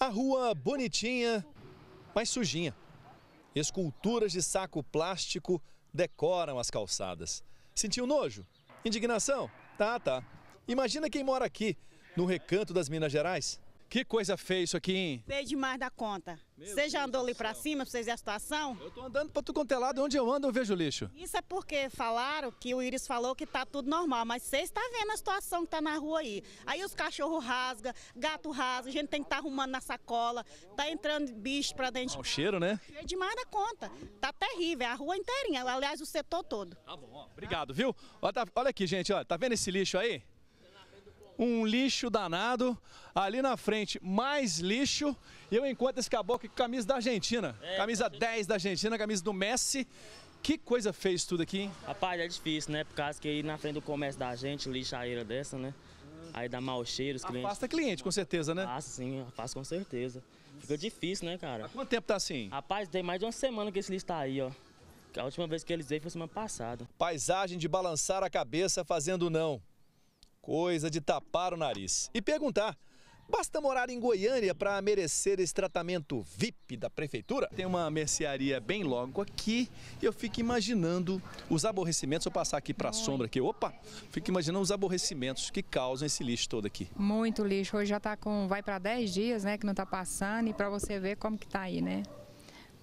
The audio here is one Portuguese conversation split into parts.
A rua bonitinha, mas sujinha. Esculturas de saco plástico decoram as calçadas. Sentiu nojo? Indignação? Tá, tá. Imagina quem mora aqui, no recanto das Minas Gerais. Que coisa feia isso aqui, hein? Feio demais da conta. Meu você já andou ali para cima pra vocês verem a situação? Eu tô andando pra tudo contelado. É lado, onde eu ando eu vejo lixo. Isso é porque falaram que o Iris falou que tá tudo normal, mas vocês está vendo a situação que tá na rua aí. Aí os cachorros rasgam, gato rasga, a gente tem que estar tá arrumando na sacola, tá entrando bicho pra dentro. Ah, o cheiro, né? Feio demais da conta. Tá terrível, é a rua inteirinha, aliás o setor todo. Tá bom, ó. obrigado, viu? Olha, tá, olha aqui, gente, ó, tá vendo esse lixo aí? um lixo danado. Ali na frente, mais lixo. E eu encontro esse caboclo com camisa da Argentina. É, camisa 10 tá da Argentina, camisa do Messi. Que coisa fez tudo aqui, hein? Rapaz, é difícil, né? Por causa que aí na frente do comércio da gente, lixaeira dessa, né? Aí dá mau cheiro, os clientes. Afasta cliente, com certeza, né? Afasta ah, sim, afasta com certeza. Fica difícil, né, cara? Há quanto tempo tá assim? Rapaz, tem mais de uma semana que esse lixo tá aí, ó. A última vez que eles veio foi semana passada. Paisagem de balançar a cabeça fazendo não coisa de tapar o nariz e perguntar. Basta morar em Goiânia para merecer esse tratamento VIP da prefeitura? Tem uma mercearia bem logo aqui e eu fico imaginando os aborrecimentos. Vou passar aqui para a sombra aqui. Opa! Fico imaginando os aborrecimentos que causam esse lixo todo aqui. Muito lixo. Hoje já está com. vai para 10 dias, né? Que não está passando e para você ver como que está aí, né?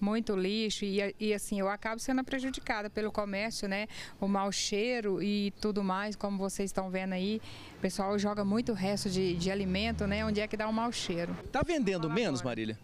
muito lixo e, e assim eu acabo sendo prejudicada pelo comércio, né? O mau cheiro e tudo mais, como vocês estão vendo aí, o pessoal joga muito resto de, de alimento, né? Onde é que dá um mau cheiro. Tá vendendo menos, Marília?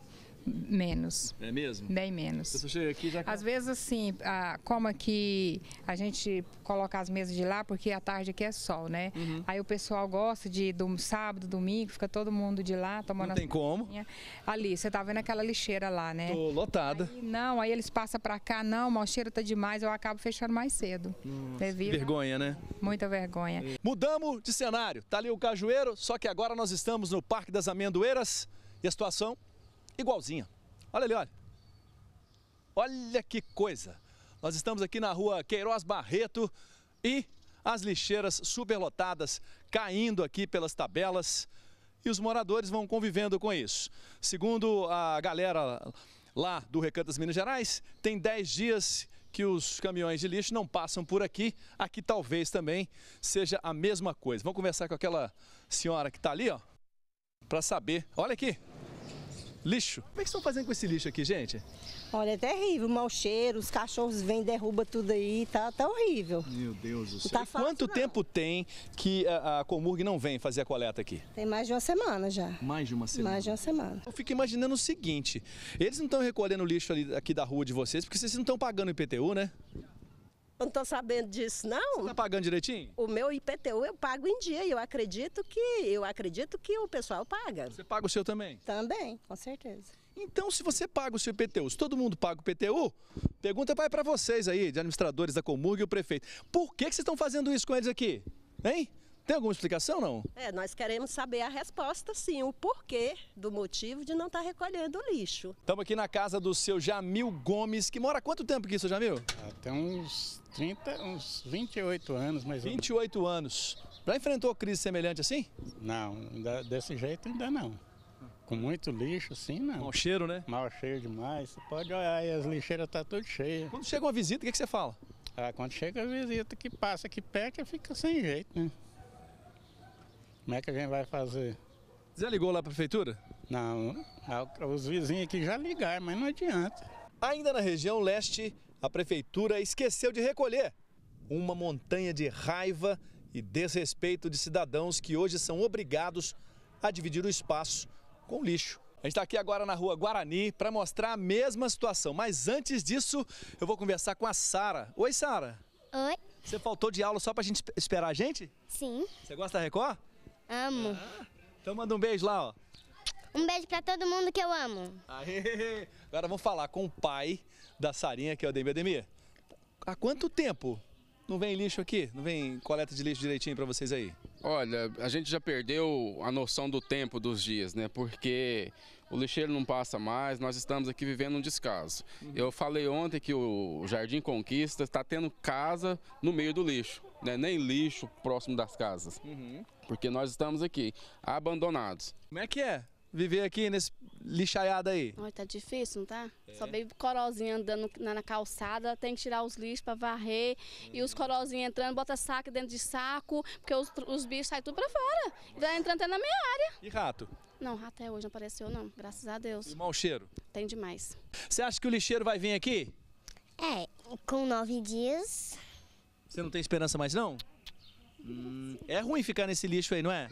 Menos. É mesmo? Bem menos. Então, chega aqui já... Às vezes, assim, a, como aqui a gente coloca as mesas de lá, porque a tarde aqui é sol, né? Uhum. Aí o pessoal gosta de do sábado, domingo, fica todo mundo de lá tomando Não tem como. Cozinha. Ali, você tá vendo aquela lixeira lá, né? Tô lotada. Aí, não, aí eles passam pra cá, não, o cheiro tá demais, eu acabo fechando mais cedo. Nossa, vergonha, né? Muita vergonha. É. Mudamos de cenário. Tá ali o Cajueiro, só que agora nós estamos no Parque das Amendoeiras e a situação igualzinha. Olha ali, olha. Olha que coisa. Nós estamos aqui na rua Queiroz Barreto e as lixeiras superlotadas caindo aqui pelas tabelas e os moradores vão convivendo com isso. Segundo a galera lá do Recanto das Minas Gerais, tem 10 dias que os caminhões de lixo não passam por aqui. Aqui talvez também seja a mesma coisa. Vamos conversar com aquela senhora que está ali, ó, para saber. Olha aqui lixo. O é que estão fazendo com esse lixo aqui, gente? Olha, é terrível, mau cheiro, os cachorros vêm, derruba tudo aí, tá, tá horrível. Meu Deus do céu. Tá fácil, quanto não. tempo tem que a, a Comurg não vem fazer a coleta aqui? Tem mais de uma semana já. Mais de uma semana? Mais de uma semana. Eu fico imaginando o seguinte, eles não estão recolhendo lixo ali, aqui da rua de vocês, porque vocês não estão pagando IPTU, né? Eu não estou sabendo disso, não. Você está pagando direitinho? O meu IPTU eu pago em dia e eu acredito que eu acredito que o pessoal paga. Você paga o seu também? Também, com certeza. Então, se você paga o seu IPTU, se todo mundo paga o IPTU, pergunta vai para vocês aí, de administradores da Comurg e o prefeito. Por que, que vocês estão fazendo isso com eles aqui? Hein? Tem alguma explicação não? É, nós queremos saber a resposta, sim, o porquê do motivo de não estar tá recolhendo o lixo. Estamos aqui na casa do seu Jamil Gomes, que mora há quanto tempo aqui, seu Jamil? Até ah, uns 30, uns 28 anos, mais ou menos. 28 anos. Já enfrentou crise semelhante assim? Não, desse jeito ainda não. Com muito lixo, assim, não. Mau cheiro, né? Mau cheiro demais. Você pode olhar aí, as lixeiras estão tá tudo cheias. Quando chega uma visita, o que, que você fala? Ah, quando chega a visita que passa, que pega fica sem jeito, né? Como é que a gente vai fazer? Já ligou lá para a prefeitura? Não, os vizinhos aqui já ligaram, mas não adianta. Ainda na região leste, a prefeitura esqueceu de recolher uma montanha de raiva e desrespeito de cidadãos que hoje são obrigados a dividir o espaço com lixo. A gente está aqui agora na rua Guarani para mostrar a mesma situação. Mas antes disso, eu vou conversar com a Sara. Oi, Sara. Oi. Você faltou de aula só para a gente esperar a gente? Sim. Você gosta da Record? Amo. Ah, então manda um beijo lá, ó. Um beijo para todo mundo que eu amo. Aê! Agora vamos falar com o pai da Sarinha, que é o Ademir. Ademir, há quanto tempo não vem lixo aqui? Não vem coleta de lixo direitinho para vocês aí? Olha, a gente já perdeu a noção do tempo dos dias, né? Porque o lixeiro não passa mais, nós estamos aqui vivendo um descaso. Uhum. Eu falei ontem que o Jardim Conquista está tendo casa no meio do lixo né, nem lixo próximo das casas. Uhum. Porque nós estamos aqui, abandonados. Como é que é viver aqui nesse lixaiado aí? Olha, tá difícil, não tá? É. Só bem corozinho andando na, na, calçada, tem que tirar os lixos para varrer. E os corozinhos entrando, bota saco dentro de saco, porque os, os bichos saem tudo para fora. E tá vai entrando até na minha área. E rato? Não, até hoje não apareceu não, graças a Deus. E mau cheiro? Tem demais. Você acha que o lixeiro vai vir aqui? É, com nove dias... Você não tem esperança mais, não? Hum, é ruim ficar nesse lixo aí, não é?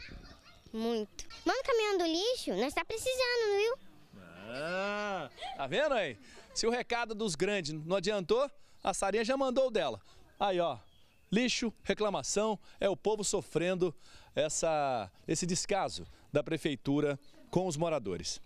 Muito. Manda o caminhão do lixo, nós tá precisando, viu? Ah, tá vendo aí? Se o recado dos grandes não adiantou, a Sarinha já mandou o dela. Aí, ó, lixo, reclamação, é o povo sofrendo essa, esse descaso da prefeitura com os moradores.